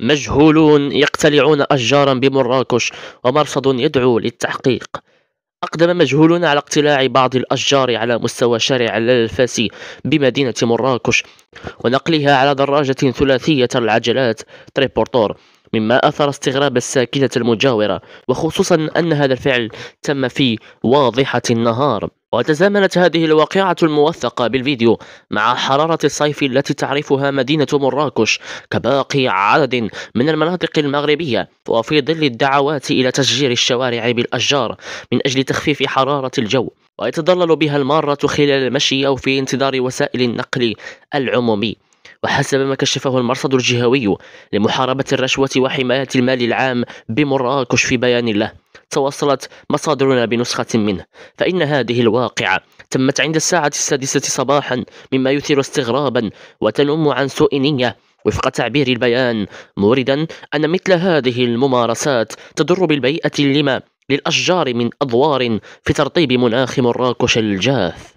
مجهولون يقتلعون أشجارا بمراكش ومرصد يدعو للتحقيق أقدم مجهولون على اقتلاع بعض الأشجار على مستوى شارع الفاسي بمدينة مراكش ونقلها على دراجة ثلاثية العجلات تريبورتور مما أثر استغراب الساكنة المجاورة وخصوصا أن هذا الفعل تم في واضحة النهار وتزامنت هذه الواقعة الموثقة بالفيديو مع حرارة الصيف التي تعرفها مدينة مراكش كباقي عدد من المناطق المغربية وفي ظل الدعوات إلى تشجير الشوارع بالأشجار من أجل تخفيف حرارة الجو ويتضلل بها المارة خلال المشي أو في انتظار وسائل النقل العمومي وحسب ما كشفه المرصد الجهوي لمحاربة الرشوة وحماية المال العام بمراكش في بيان له توصلت مصادرنا بنسخة منه فإن هذه الواقعة تمت عند الساعة السادسة صباحا مما يثير استغرابا وتنم عن سوء نية وفق تعبير البيان موردا أن مثل هذه الممارسات تضر بالبيئة لما للأشجار من أدوار في ترطيب مناخ مراكش الجاف